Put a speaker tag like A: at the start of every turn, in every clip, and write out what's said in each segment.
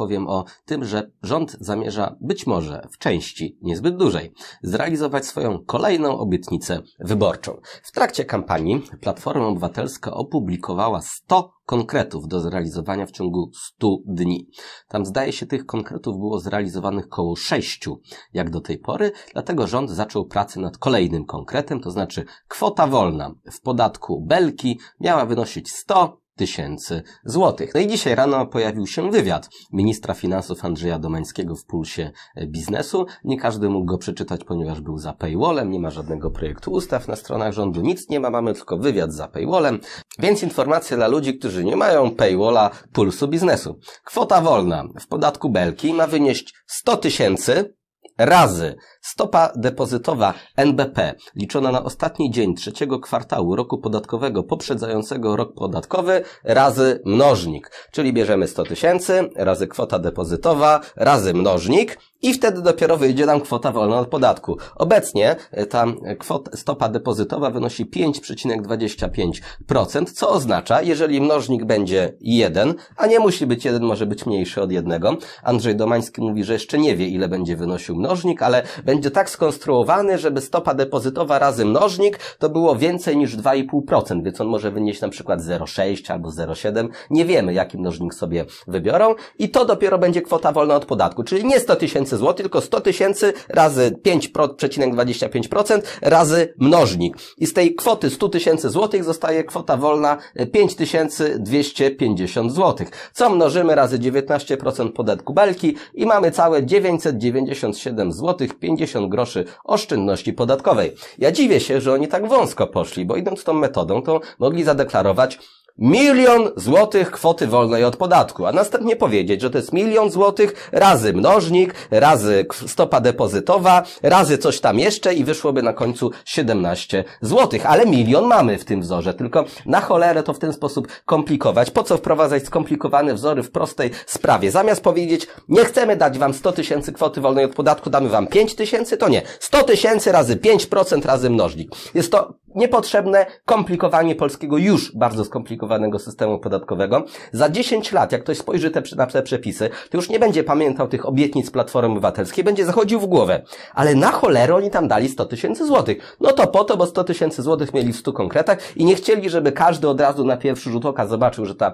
A: powiem o tym, że rząd zamierza być może w części, niezbyt dużej, zrealizować swoją kolejną obietnicę wyborczą. W trakcie kampanii Platforma Obywatelska opublikowała 100 konkretów do zrealizowania w ciągu 100 dni. Tam zdaje się tych konkretów było zrealizowanych koło 6 jak do tej pory, dlatego rząd zaczął pracę nad kolejnym konkretem, to znaczy kwota wolna w podatku belki miała wynosić 100, tysięcy złotych. No i dzisiaj rano pojawił się wywiad ministra finansów Andrzeja Domańskiego w Pulsie Biznesu. Nie każdy mógł go przeczytać, ponieważ był za paywallem, nie ma żadnego projektu ustaw na stronach rządu, nic nie ma, mamy tylko wywiad za paywallem. Więc informacje dla ludzi, którzy nie mają paywalla Pulsu Biznesu. Kwota wolna w podatku Belki ma wynieść 100 tysięcy razy stopa depozytowa NBP liczona na ostatni dzień trzeciego kwartału roku podatkowego poprzedzającego rok podatkowy razy mnożnik, czyli bierzemy 100 tysięcy razy kwota depozytowa razy mnożnik i wtedy dopiero wyjdzie nam kwota wolna od podatku. Obecnie e, ta kwota, stopa depozytowa wynosi 5,25%, co oznacza, jeżeli mnożnik będzie 1, a nie musi być 1, może być mniejszy od 1. Andrzej Domański mówi, że jeszcze nie wie, ile będzie wynosił mnożnik, ale będzie tak skonstruowany, żeby stopa depozytowa razy mnożnik to było więcej niż 2,5%, więc on może wynieść na przykład 0,6 albo 0,7. Nie wiemy, jaki mnożnik sobie wybiorą i to dopiero będzie kwota wolna od podatku, czyli nie 100 tysięcy tysięcy złotych, tylko 100 tysięcy razy 5,25% razy mnożnik. I z tej kwoty 100 tysięcy złotych zostaje kwota wolna 5250 y, złotych, co mnożymy razy 19% podatku belki i mamy całe 997 zł 50 groszy oszczędności podatkowej. Ja dziwię się, że oni tak wąsko poszli, bo idąc tą metodą, to mogli zadeklarować milion złotych kwoty wolnej od podatku, a następnie powiedzieć, że to jest milion złotych razy mnożnik, razy stopa depozytowa, razy coś tam jeszcze i wyszłoby na końcu 17 złotych. Ale milion mamy w tym wzorze, tylko na cholerę to w ten sposób komplikować. Po co wprowadzać skomplikowane wzory w prostej sprawie? Zamiast powiedzieć, nie chcemy dać wam 100 tysięcy kwoty wolnej od podatku, damy wam 5 tysięcy, to nie. 100 tysięcy razy 5% razy mnożnik. Jest to niepotrzebne komplikowanie polskiego już bardzo skomplikowanego systemu podatkowego. Za 10 lat, jak ktoś spojrzy te, na te przepisy, to już nie będzie pamiętał tych obietnic Platformy Obywatelskiej, będzie zachodził w głowę. Ale na cholerę oni tam dali 100 tysięcy złotych. No to po to, bo 100 tysięcy złotych mieli w 100 konkretach i nie chcieli, żeby każdy od razu na pierwszy rzut oka zobaczył, że ta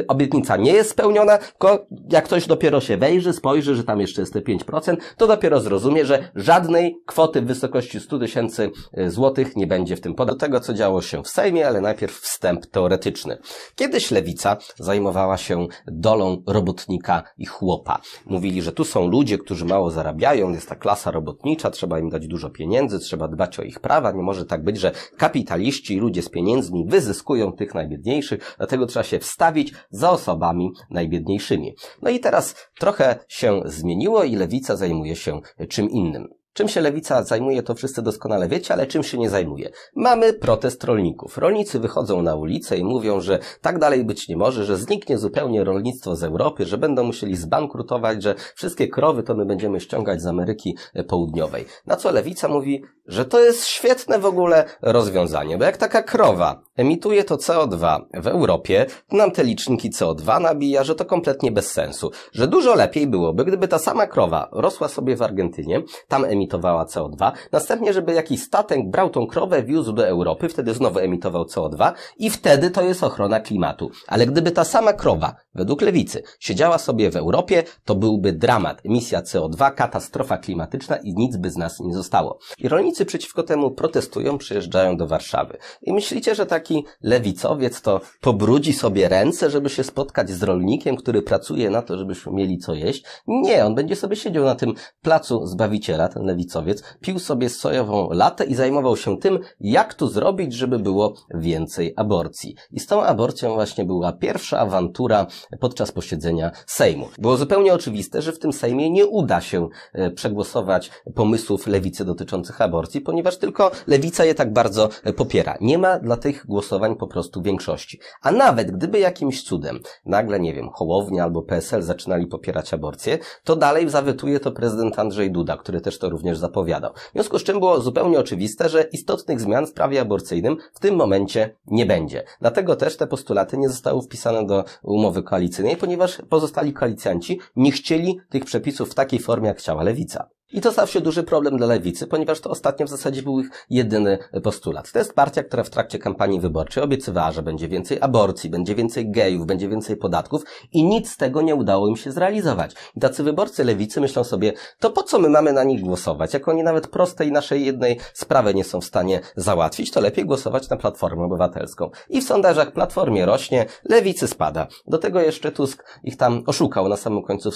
A: y, obietnica nie jest spełniona, tylko jak ktoś dopiero się wejrzy, spojrzy, że tam jeszcze jest te 5%, to dopiero zrozumie, że żadnej kwoty w wysokości 100 tysięcy y, złotych nie będzie w tym do tego, co działo się w Sejmie, ale najpierw wstęp teoretyczny. Kiedyś lewica zajmowała się dolą robotnika i chłopa. Mówili, że tu są ludzie, którzy mało zarabiają, jest ta klasa robotnicza, trzeba im dać dużo pieniędzy, trzeba dbać o ich prawa. Nie może tak być, że kapitaliści i ludzie z pieniędzmi wyzyskują tych najbiedniejszych, dlatego trzeba się wstawić za osobami najbiedniejszymi. No i teraz trochę się zmieniło i lewica zajmuje się czym innym. Czym się lewica zajmuje, to wszyscy doskonale wiecie, ale czym się nie zajmuje? Mamy protest rolników. Rolnicy wychodzą na ulicę i mówią, że tak dalej być nie może, że zniknie zupełnie rolnictwo z Europy, że będą musieli zbankrutować, że wszystkie krowy to my będziemy ściągać z Ameryki e, Południowej. Na co lewica mówi, że to jest świetne w ogóle rozwiązanie, bo jak taka krowa Emituje to CO2. W Europie nam te liczniki CO2 nabija, że to kompletnie bez sensu. Że dużo lepiej byłoby, gdyby ta sama krowa rosła sobie w Argentynie, tam emitowała CO2, następnie, żeby jakiś statek brał tą krowę, wiózł do Europy, wtedy znowu emitował CO2 i wtedy to jest ochrona klimatu. Ale gdyby ta sama krowa, według lewicy, siedziała sobie w Europie, to byłby dramat. Emisja CO2, katastrofa klimatyczna i nic by z nas nie zostało. I rolnicy przeciwko temu protestują, przyjeżdżają do Warszawy. I myślicie, że tak taki lewicowiec to pobrudzi sobie ręce, żeby się spotkać z rolnikiem, który pracuje na to, żebyśmy mieli co jeść. Nie, on będzie sobie siedział na tym placu Zbawiciela, ten lewicowiec, pił sobie sojową latę i zajmował się tym, jak tu zrobić, żeby było więcej aborcji. I z tą aborcją właśnie była pierwsza awantura podczas posiedzenia Sejmu. Było zupełnie oczywiste, że w tym Sejmie nie uda się e, przegłosować pomysłów lewicy dotyczących aborcji, ponieważ tylko lewica je tak bardzo e, popiera. Nie ma dla tych głosowań po prostu większości. A nawet gdyby jakimś cudem nagle, nie wiem, Hołownia albo PSL zaczynali popierać aborcję, to dalej zawytuje to prezydent Andrzej Duda, który też to również zapowiadał. W związku z czym było zupełnie oczywiste, że istotnych zmian w prawie aborcyjnym w tym momencie nie będzie. Dlatego też te postulaty nie zostały wpisane do umowy koalicyjnej, ponieważ pozostali koalicjanci nie chcieli tych przepisów w takiej formie, jak chciała lewica. I to stał się duży problem dla lewicy, ponieważ to ostatnio w zasadzie był ich jedyny postulat. To jest partia, która w trakcie kampanii wyborczej obiecywała, że będzie więcej aborcji, będzie więcej gejów, będzie więcej podatków i nic z tego nie udało im się zrealizować. I tacy wyborcy lewicy myślą sobie, to po co my mamy na nich głosować? Jak oni nawet prostej naszej jednej sprawy nie są w stanie załatwić, to lepiej głosować na Platformę Obywatelską. I w sondażach Platformie rośnie, lewicy spada. Do tego jeszcze Tusk ich tam oszukał na samym końcu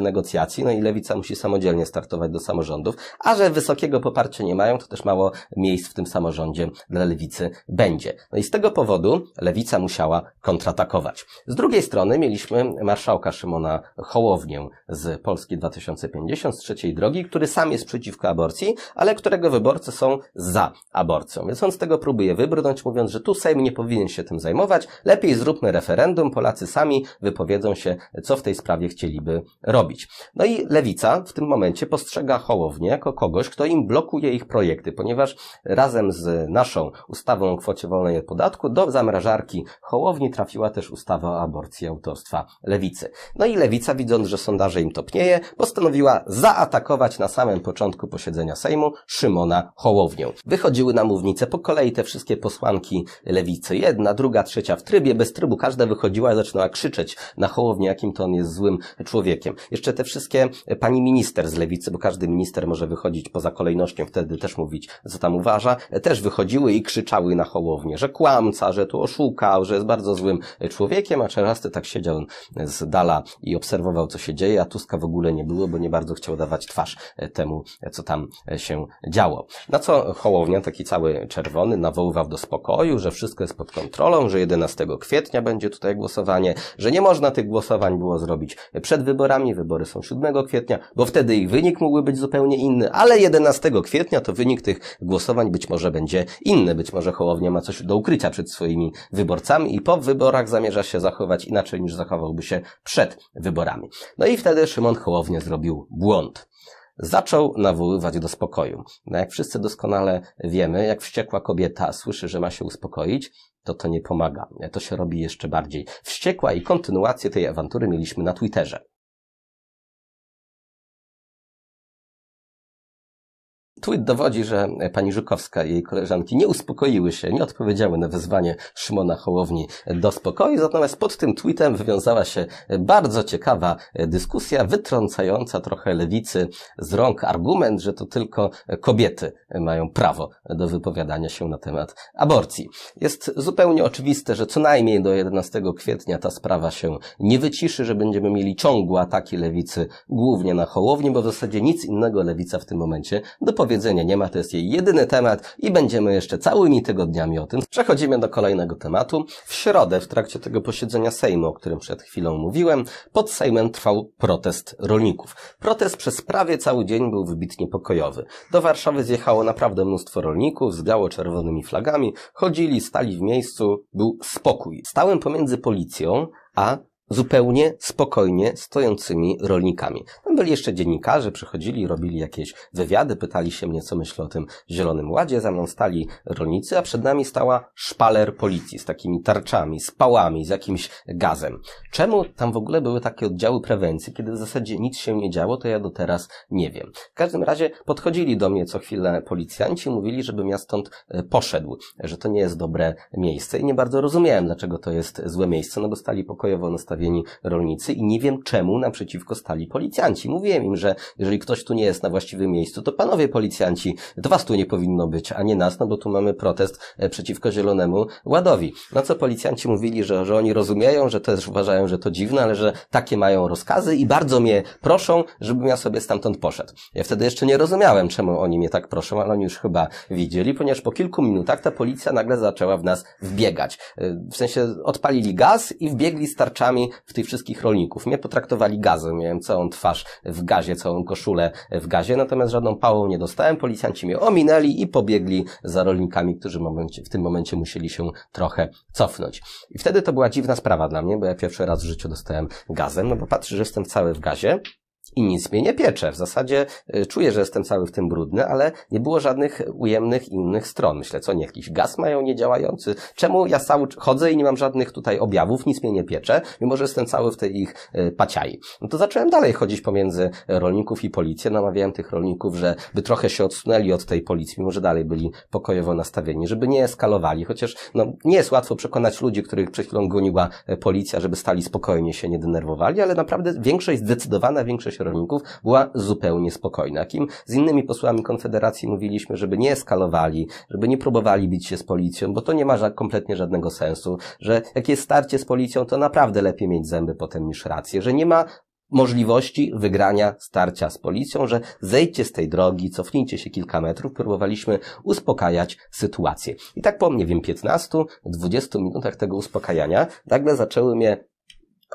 A: negocjacji, no i lewica musi samodzielnie startować do samorządów, a że wysokiego poparcia nie mają, to też mało miejsc w tym samorządzie dla lewicy będzie. No i z tego powodu lewica musiała kontratakować. Z drugiej strony mieliśmy marszałka Szymona Hołownię z Polski 2050, z trzeciej drogi, który sam jest przeciwko aborcji, ale którego wyborcy są za aborcją. Więc on z tego próbuje wybrnąć, mówiąc, że tu Sejm nie powinien się tym zajmować, lepiej zróbmy referendum, Polacy sami wypowiedzą się, co w tej sprawie chcieliby robić. No i lewica w tym momencie postrzega postrzega Hołownię jako kogoś, kto im blokuje ich projekty, ponieważ razem z naszą ustawą o kwocie wolnej od podatku do zamrażarki Hołowni trafiła też ustawa o aborcji autorstwa Lewicy. No i Lewica, widząc, że sondaże im topnieje, postanowiła zaatakować na samym początku posiedzenia Sejmu Szymona Hołownią. Wychodziły na mównicę po kolei te wszystkie posłanki Lewicy. Jedna, druga, trzecia w trybie, bez trybu. Każda wychodziła i zaczynała krzyczeć na Hołownię, jakim to on jest złym człowiekiem. Jeszcze te wszystkie e, pani minister z Lewicy, bo każdy każdy minister może wychodzić poza kolejnością, wtedy też mówić, co tam uważa, też wychodziły i krzyczały na hołownię, że kłamca, że tu oszukał, że jest bardzo złym człowiekiem, a czerwasty tak siedział z dala i obserwował, co się dzieje, a Tuska w ogóle nie było, bo nie bardzo chciał dawać twarz temu, co tam się działo. Na co Hołownia, taki cały czerwony, nawoływał do spokoju, że wszystko jest pod kontrolą, że 11 kwietnia będzie tutaj głosowanie, że nie można tych głosowań było zrobić przed wyborami, wybory są 7 kwietnia, bo wtedy ich wynik mógłby być zupełnie inny, ale 11 kwietnia to wynik tych głosowań być może będzie inny. Być może Hołownia ma coś do ukrycia przed swoimi wyborcami i po wyborach zamierza się zachować inaczej niż zachowałby się przed wyborami. No i wtedy Szymon Hołownia zrobił błąd zaczął nawoływać do spokoju. No jak wszyscy doskonale wiemy, jak wściekła kobieta słyszy, że ma się uspokoić, to to nie pomaga. To się robi jeszcze bardziej wściekła i kontynuację tej awantury mieliśmy na Twitterze. Tweet dowodzi, że pani Żukowska i jej koleżanki nie uspokoiły się, nie odpowiedziały na wezwanie Szymona Hołowni do spokoju, natomiast pod tym tweetem wywiązała się bardzo ciekawa dyskusja, wytrącająca trochę lewicy z rąk argument, że to tylko kobiety mają prawo do wypowiadania się na temat aborcji. Jest zupełnie oczywiste, że co najmniej do 11 kwietnia ta sprawa się nie wyciszy, że będziemy mieli ciągłe ataki lewicy, głównie na Hołowni, bo w zasadzie nic innego lewica w tym momencie dopowie. Powiedzenia nie ma, to jest jej jedyny temat i będziemy jeszcze całymi tygodniami o tym. Przechodzimy do kolejnego tematu. W środę, w trakcie tego posiedzenia Sejmu, o którym przed chwilą mówiłem, pod Sejmem trwał protest rolników. Protest przez prawie cały dzień był wybitnie pokojowy. Do Warszawy zjechało naprawdę mnóstwo rolników z biało-czerwonymi flagami, chodzili, stali w miejscu, był spokój. Stałem pomiędzy policją a zupełnie spokojnie stojącymi rolnikami. Tam byli jeszcze dziennikarze, przychodzili, robili jakieś wywiady, pytali się mnie, co myślę o tym Zielonym Ładzie. Za mną stali rolnicy, a przed nami stała szpaler policji z takimi tarczami, z pałami, z jakimś gazem. Czemu tam w ogóle były takie oddziały prewencji, kiedy w zasadzie nic się nie działo, to ja do teraz nie wiem. W każdym razie podchodzili do mnie co chwilę policjanci, mówili, żebym ja stąd e, poszedł, że to nie jest dobre miejsce i nie bardzo rozumiałem, dlaczego to jest złe miejsce, no bo stali pokojowo na nastawieni rolnicy i nie wiem czemu naprzeciwko stali policjanci. Mówiłem im, że jeżeli ktoś tu nie jest na właściwym miejscu, to panowie policjanci, to was tu nie powinno być, a nie nas, no bo tu mamy protest e, przeciwko Zielonemu Ładowi. No co policjanci mówili, że, że oni rozumieją, że też uważają, że to dziwne, ale że takie mają rozkazy i bardzo mnie proszą, żebym ja sobie stamtąd poszedł. Ja wtedy jeszcze nie rozumiałem, czemu oni mnie tak proszą, ale oni już chyba widzieli, ponieważ po kilku minutach ta policja nagle zaczęła w nas wbiegać. E, w sensie odpalili gaz i wbiegli z tarczami w tych wszystkich rolników. Mnie potraktowali gazem, miałem całą twarz w gazie, całą koszulę w gazie, natomiast żadną pałą nie dostałem. Policjanci mnie ominęli i pobiegli za rolnikami, którzy w tym momencie musieli się trochę cofnąć. I wtedy to była dziwna sprawa dla mnie, bo ja pierwszy raz w życiu dostałem gazem, no bo patrzę, że jestem cały w gazie, i nic mnie nie piecze. W zasadzie y, czuję, że jestem cały w tym brudny, ale nie było żadnych ujemnych innych stron. Myślę, co nie, jakiś gaz mają niedziałający. Czemu ja cały chodzę i nie mam żadnych tutaj objawów, nic mnie nie piecze, mimo że jestem cały w tej ich y, paciai. No to zacząłem dalej chodzić pomiędzy rolników i policję. Namawiałem tych rolników, że by trochę się odsunęli od tej policji, mimo że dalej byli pokojowo nastawieni, żeby nie eskalowali, chociaż no, nie jest łatwo przekonać ludzi, których przed chwilą goniła y, policja, żeby stali spokojnie się nie denerwowali, ale naprawdę większość, zdecydowana większość była zupełnie spokojna. Kim z innymi posłami Konfederacji mówiliśmy, żeby nie eskalowali, żeby nie próbowali bić się z policją, bo to nie ma ża kompletnie żadnego sensu, że jak jest starcie z policją, to naprawdę lepiej mieć zęby potem niż rację, że nie ma możliwości wygrania starcia z policją, że zejdźcie z tej drogi, cofnijcie się kilka metrów, próbowaliśmy uspokajać sytuację. I tak po, nie wiem, 15-20 minutach tego uspokajania nagle zaczęły mnie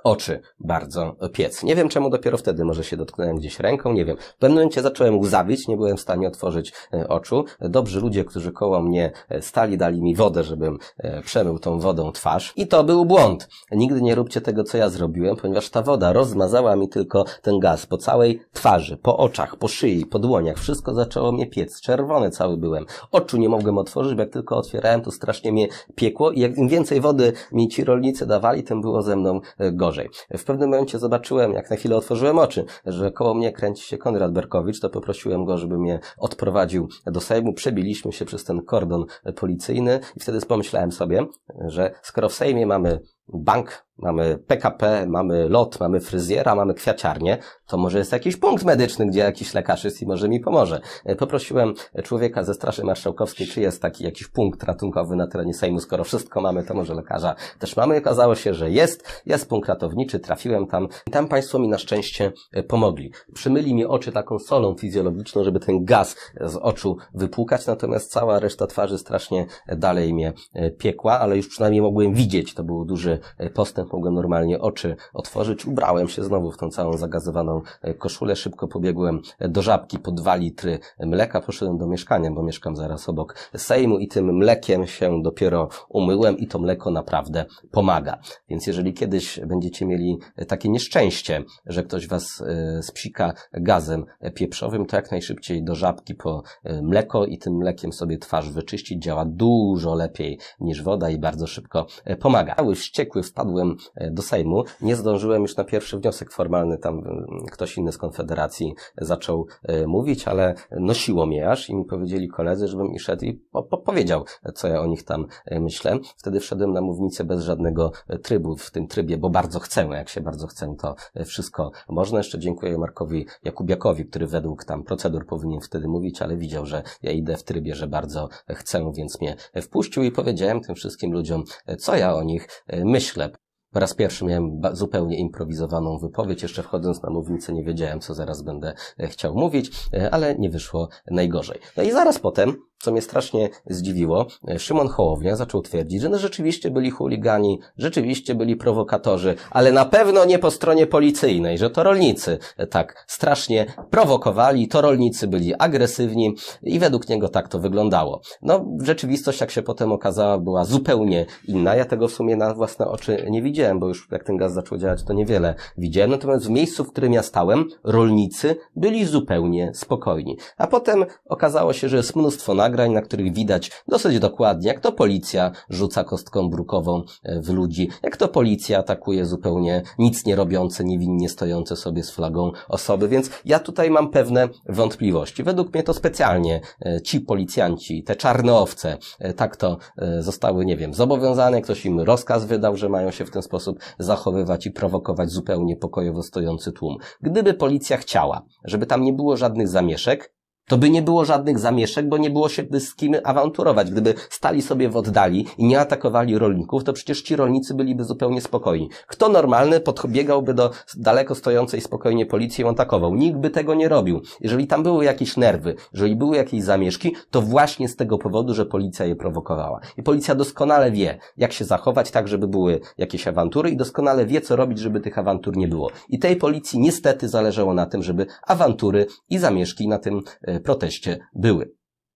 A: oczy bardzo piec. Nie wiem czemu dopiero wtedy może się dotknąłem gdzieś ręką, nie wiem. W pewnym momencie zacząłem łzawić, nie byłem w stanie otworzyć e, oczu. Dobrzy ludzie, którzy koło mnie e, stali, dali mi wodę, żebym e, przemył tą wodą twarz. I to był błąd. Nigdy nie róbcie tego, co ja zrobiłem, ponieważ ta woda rozmazała mi tylko ten gaz po całej twarzy, po oczach, po szyi, po dłoniach. Wszystko zaczęło mnie piec. Czerwony cały byłem. Oczu nie mogłem otworzyć, bo jak tylko otwierałem, to strasznie mnie piekło i jak im więcej wody mi ci rolnicy dawali, tym było ze mną gorzej. W pewnym momencie zobaczyłem, jak na chwilę otworzyłem oczy, że koło mnie kręci się Konrad Berkowicz, to poprosiłem go, żeby mnie odprowadził do Sejmu. Przebiliśmy się przez ten kordon policyjny i wtedy pomyślałem sobie, że skoro w Sejmie mamy bank, mamy PKP, mamy lot, mamy fryzjera, mamy kwiaciarnię, to może jest jakiś punkt medyczny, gdzie jakiś lekarz jest i może mi pomoże. E, poprosiłem człowieka ze Straży Marszałkowskiej, czy jest taki jakiś punkt ratunkowy na terenie Sejmu, skoro wszystko mamy, to może lekarza też mamy. Okazało się, że jest, jest punkt ratowniczy, trafiłem tam. Tam Państwo mi na szczęście e, pomogli. Przymyli mi oczy taką solą fizjologiczną, żeby ten gaz z oczu wypłukać, natomiast cała reszta twarzy strasznie e, dalej mnie piekła, ale już przynajmniej mogłem widzieć, to był duży E, postęp, mogłem normalnie oczy otworzyć. Ubrałem się znowu w tą całą zagazowaną e, koszulę, szybko pobiegłem e, do żabki po dwa litry mleka, poszedłem do mieszkania, bo mieszkam zaraz obok Sejmu i tym mlekiem się dopiero umyłem i to mleko naprawdę pomaga. Więc jeżeli kiedyś będziecie mieli takie nieszczęście, że ktoś was spsika gazem pieprzowym, to jak najszybciej do żabki po mleko i tym mlekiem sobie twarz wyczyścić. Działa dużo lepiej niż woda i bardzo szybko pomaga. Cały uciekły, wpadłem e, do Sejmu, nie zdążyłem już na pierwszy wniosek formalny, tam e, ktoś inny z Konfederacji zaczął e, mówić, ale nosiło mnie aż i mi powiedzieli koledzy, żebym i szedł i po, po powiedział, co ja o nich tam myślę. Wtedy wszedłem na mównicę bez żadnego trybu w tym trybie, bo bardzo chcę, jak się bardzo chcę, to wszystko można. Jeszcze dziękuję Markowi Jakubiakowi, który według tam procedur powinien wtedy mówić, ale widział, że ja idę w trybie, że bardzo chcę, więc mnie wpuścił i powiedziałem tym wszystkim ludziom, co ja o nich myślę myślę. Po raz pierwszy miałem zupełnie improwizowaną wypowiedź. Jeszcze wchodząc na mównicę nie wiedziałem, co zaraz będę e, chciał mówić, e, ale nie wyszło najgorzej. No i zaraz potem co mnie strasznie zdziwiło, e, Szymon Hołownia zaczął twierdzić, że no rzeczywiście byli chuligani, rzeczywiście byli prowokatorzy, ale na pewno nie po stronie policyjnej, że to rolnicy e, tak strasznie prowokowali, to rolnicy byli agresywni i według niego tak to wyglądało. No, rzeczywistość, jak się potem okazała, była zupełnie inna. Ja tego w sumie na własne oczy nie widziałem, bo już jak ten gaz zaczął działać, to niewiele widziałem. Natomiast w miejscu, w którym ja stałem, rolnicy byli zupełnie spokojni. A potem okazało się, że jest mnóstwo nagród, nagrań, na których widać dosyć dokładnie, jak to policja rzuca kostką brukową e, w ludzi, jak to policja atakuje zupełnie nic nie robiące, niewinnie stojące sobie z flagą osoby, więc ja tutaj mam pewne wątpliwości. Według mnie to specjalnie e, ci policjanci, te czarne owce, e, tak to zostały, nie wiem, zobowiązane, ktoś im rozkaz wydał, że mają się w ten sposób zachowywać i prowokować zupełnie pokojowo stojący tłum. Gdyby policja chciała, żeby tam nie było żadnych zamieszek, to by nie było żadnych zamieszek, bo nie było się z kim awanturować. Gdyby stali sobie w oddali i nie atakowali rolników, to przecież ci rolnicy byliby zupełnie spokojni. Kto normalny podbiegałby do daleko stojącej spokojnie policji i atakował? Nikt by tego nie robił. Jeżeli tam były jakieś nerwy, jeżeli były jakieś zamieszki, to właśnie z tego powodu, że policja je prowokowała. I policja doskonale wie, jak się zachować tak, żeby były jakieś awantury i doskonale wie, co robić, żeby tych awantur nie było. I tej policji niestety zależało na tym, żeby awantury i zamieszki na tym e, E, proteście były.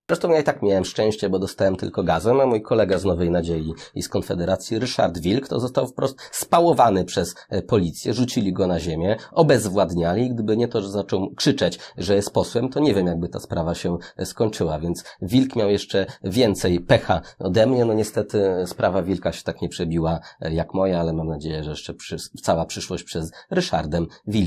A: Zresztą ja i tak miałem szczęście, bo dostałem tylko gazem, a mój kolega z Nowej Nadziei i z Konfederacji, Ryszard Wilk, to został wprost spałowany przez e, policję, rzucili go na ziemię, obezwładniali i gdyby nie to, że zaczął krzyczeć, że jest posłem, to nie wiem, jakby ta sprawa się e, skończyła, więc Wilk miał jeszcze więcej pecha ode mnie, no niestety sprawa Wilka się tak nie przebiła jak moja, ale mam nadzieję, że jeszcze przy, cała przyszłość przez Ryszardem Wilk.